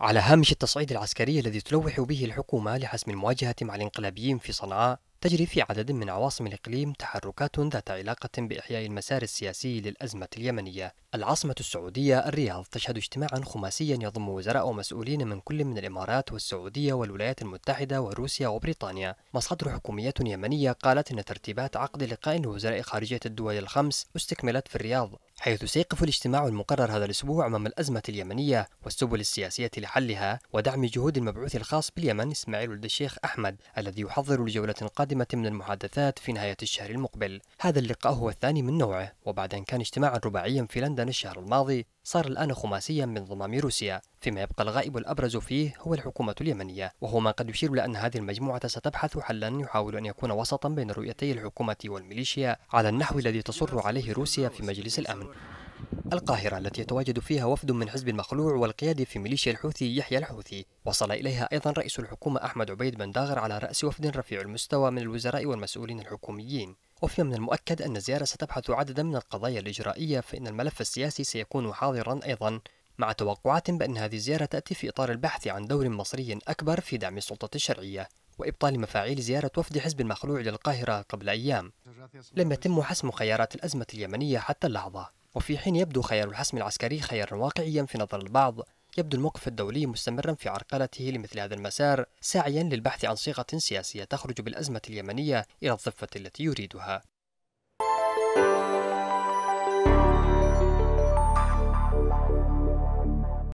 على هامش التصعيد العسكري الذي تلوح به الحكومة لحسم المواجهة مع الانقلابيين في صنعاء تجري في عدد من عواصم الإقليم تحركات ذات علاقة بإحياء المسار السياسي للأزمة اليمنية العاصمة السعودية الرياض تشهد اجتماعا خماسيا يضم وزراء ومسؤولين من كل من الإمارات والسعودية والولايات المتحدة وروسيا وبريطانيا مصادر حكومية يمنية قالت أن ترتيبات عقد لقاء لوزراء خارجية الدول الخمس استكملت في الرياض حيث سيقف الاجتماع المقرر هذا الأسبوع أمام الأزمة اليمنية والسبل السياسية لحلها ودعم جهود المبعوث الخاص باليمن إسماعيل ولد الشيخ أحمد الذي يحضر لجولة قادمة من المحادثات في نهاية الشهر المقبل هذا اللقاء هو الثاني من نوعه وبعد أن كان اجتماعا رباعيا في لندن الشهر الماضي صار الآن خماسيا من ضمام روسيا فيما يبقى الغائب الأبرز فيه هو الحكومة اليمنية وهو ما قد يشير إلى أن هذه المجموعة ستبحث حلا يحاول أن يكون وسطا بين رؤيتي الحكومة والميليشيا على النحو الذي تصر عليه روسيا في مجلس الأمن القاهرة التي يتواجد فيها وفد من حزب المخلوع والقيادي في ميليشيا الحوثي يحيى الحوثي وصل إليها أيضا رئيس الحكومة أحمد عبيد بن داغر على رأس وفد رفيع المستوى من الوزراء والمسؤولين الحكوميين وفي من المؤكد أن الزيارة ستبحث عددا من القضايا الإجرائية فإن الملف السياسي سيكون حاضرا أيضا مع توقعات بأن هذه الزيارة تأتي في إطار البحث عن دور مصري أكبر في دعم السلطة الشرعية وإبطال مفاعيل زيارة وفد حزب المخلوع للقاهرة قبل أيام لم يتم حسم خيارات الأزمة اليمنية حتى اللحظة وفي حين يبدو خيار الحسم العسكري خيارا واقعيا في نظر البعض يبدو الموقف الدولي مستمرا في عرقلته لمثل هذا المسار ساعيا للبحث عن صيغة سياسية تخرج بالأزمة اليمنية إلى الضفة التي يريدها